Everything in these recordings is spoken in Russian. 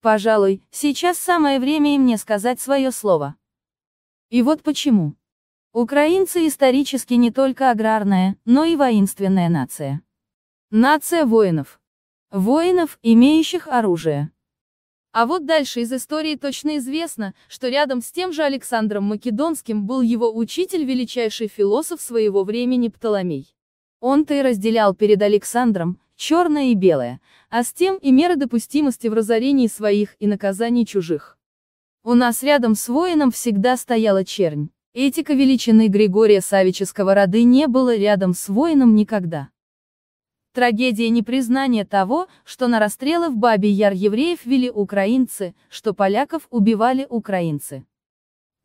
Пожалуй, сейчас самое время им мне сказать свое слово. И вот почему. Украинцы исторически не только аграрная, но и воинственная нация. Нация воинов. Воинов, имеющих оружие. А вот дальше из истории точно известно, что рядом с тем же Александром Македонским был его учитель величайший философ своего времени Птоломей. Он-то и разделял перед Александром, черное и белое, а с тем и меры допустимости в разорении своих и наказании чужих. У нас рядом с воином всегда стояла чернь. Этика величины Григория Савича Сковороды не было рядом с воином никогда. Трагедия непризнания того, что на расстрелы в Бабий Яр евреев вели украинцы, что поляков убивали украинцы.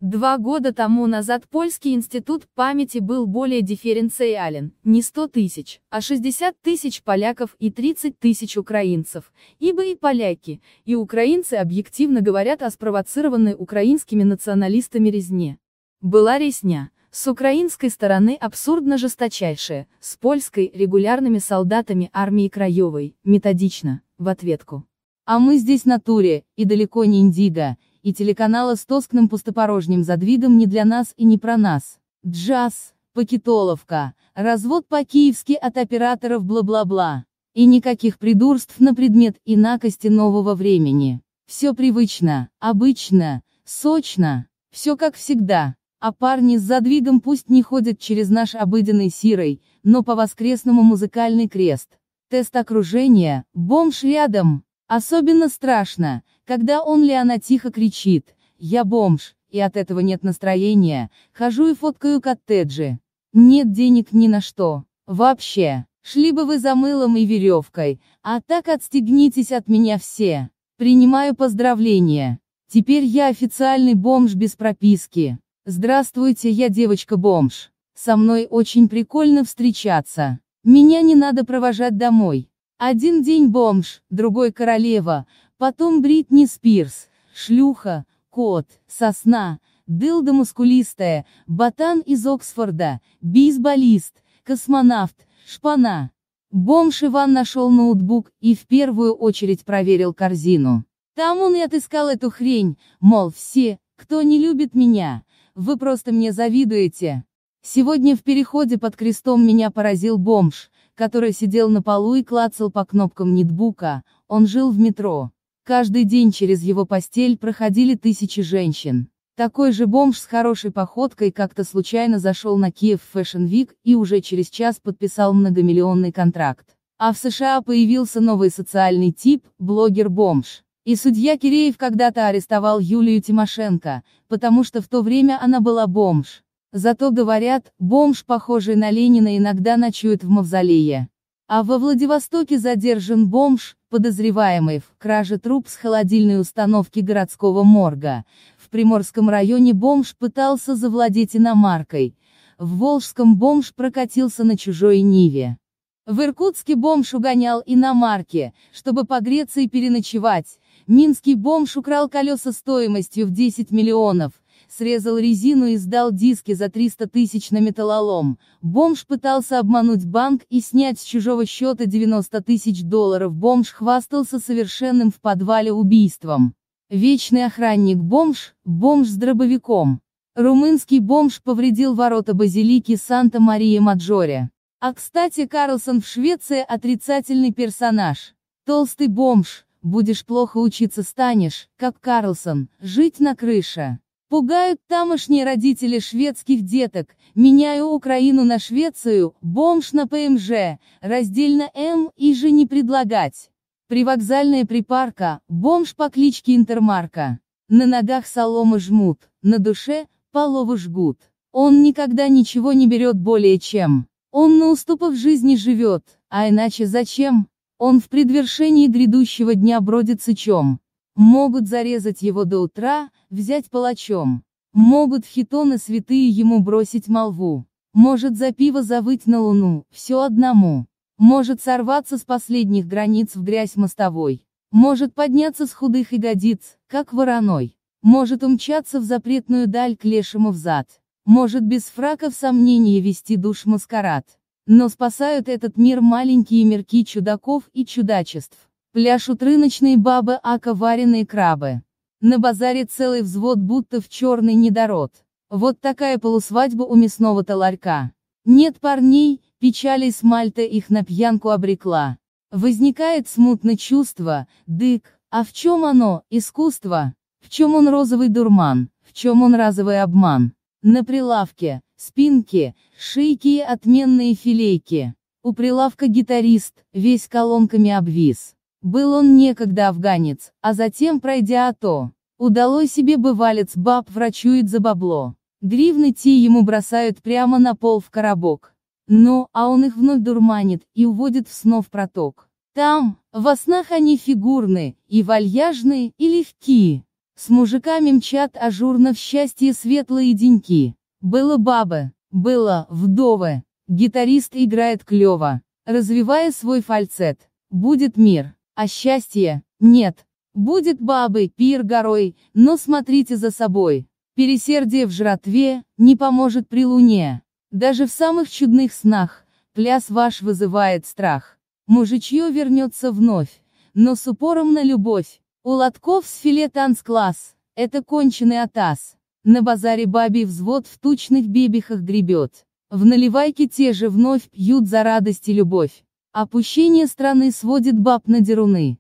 Два года тому назад Польский институт памяти был более дифференциален, не 100 тысяч, а 60 тысяч поляков и 30 тысяч украинцев, ибо и поляки, и украинцы объективно говорят о спровоцированной украинскими националистами резне. Была резня, с украинской стороны абсурдно жесточайшая, с польской регулярными солдатами армии Краевой, методично, в ответку. А мы здесь натуре, и далеко не индиго, и телеканала с тоскным пустопорожним задвидом не для нас и не про нас. Джаз, пакетоловка, развод по-киевски от операторов бла-бла-бла. И никаких придурств на предмет инакости нового времени. Все привычно, обычно, сочно, все как всегда. А парни с задвигом пусть не ходят через наш обыденный сирой, но по воскресному музыкальный крест. Тест окружения, бомж рядом. Особенно страшно, когда он ли она тихо кричит «Я бомж», и от этого нет настроения, хожу и фоткаю коттеджи. Нет денег ни на что. Вообще, шли бы вы за мылом и веревкой, а так отстегнитесь от меня все. Принимаю поздравления. Теперь я официальный бомж без прописки. Здравствуйте, я девочка-бомж. Со мной очень прикольно встречаться. Меня не надо провожать домой. Один день бомж, другой королева, Потом Бритни Спирс, шлюха, кот, сосна, дылда мускулистая, ботан из Оксфорда, бейсболист, космонавт, шпана. Бомж Иван нашел ноутбук и в первую очередь проверил корзину. Там он и отыскал эту хрень, мол, все, кто не любит меня, вы просто мне завидуете. Сегодня в переходе под крестом меня поразил бомж, который сидел на полу и клацал по кнопкам нетбука, он жил в метро. Каждый день через его постель проходили тысячи женщин. Такой же бомж с хорошей походкой как-то случайно зашел на Киев Fashion Week и уже через час подписал многомиллионный контракт. А в США появился новый социальный тип – блогер-бомж. И судья Киреев когда-то арестовал Юлию Тимошенко, потому что в то время она была бомж. Зато говорят, бомж, похожий на Ленина, иногда ночует в мавзолее. А во Владивостоке задержан бомж, подозреваемый в краже труп с холодильной установки городского морга. В Приморском районе бомж пытался завладеть иномаркой. В Волжском бомж прокатился на чужой Ниве. В Иркутске бомж угонял иномарки, чтобы погреться и переночевать. Минский бомж украл колеса стоимостью в 10 миллионов срезал резину и сдал диски за 300 тысяч на металлолом. Бомж пытался обмануть банк и снять с чужого счета 90 тысяч долларов. Бомж хвастался совершенным в подвале убийством. Вечный охранник-бомж, бомж с дробовиком. Румынский бомж повредил ворота базилики Санта-Мария-Маджоре. А кстати, Карлсон в Швеции отрицательный персонаж. Толстый бомж, будешь плохо учиться станешь, как Карлсон, жить на крыше. Пугают тамошние родители шведских деток, меняю Украину на Швецию, бомж на ПМЖ, раздельно М и же не предлагать. Привокзальная припарка, бомж по кличке Интермарка. На ногах соломы жмут, на душе – половы жгут. Он никогда ничего не берет более чем. Он на уступах жизни живет, а иначе зачем? Он в предвершении грядущего дня бродит сычом. Могут зарезать его до утра, взять палачом. Могут хитоны святые ему бросить молву. Может за пиво завыть на луну, все одному. Может сорваться с последних границ в грязь мостовой. Может подняться с худых ягодиц, как вороной. Может умчаться в запретную даль к лешему взад. Может без фрака в сомнении вести душ маскарад. Но спасают этот мир маленькие мерки чудаков и чудачеств. Пляшут рыночные бабы ака вареные крабы. На базаре целый взвод будто в черный недород. Вот такая полусвадьба у мясного-то Нет парней, печали Смальта их на пьянку обрекла. Возникает смутно чувство, дык, а в чем оно, искусство? В чем он розовый дурман, в чем он разовый обман? На прилавке, спинки, шейки и отменные филейки. У прилавка гитарист, весь колонками обвис. Был он некогда афганец, а затем, пройдя АТО, удалось себе бывалец баб врачует за бабло. Гривны те ему бросают прямо на пол в коробок. Но, а он их вновь дурманит и уводит в снов проток. Там, во снах они фигурны, и вальяжные, и легкие. С мужиками мчат ажурно в счастье светлые деньки. Было бабы, было вдовы. Гитарист играет клёво, развивая свой фальцет. Будет мир. А счастье нет. Будет бабы, пир горой, но смотрите за собой. Пересердие в жратве не поможет при луне. Даже в самых чудных снах пляс ваш вызывает страх. Мужичье вернется вновь, но с упором на любовь. У лотков с филе танцкласс, это конченый атас. На базаре бабий взвод в тучных бебихах гребет. В наливайке те же вновь пьют за радость и любовь. Опущение страны сводит баб на деруны.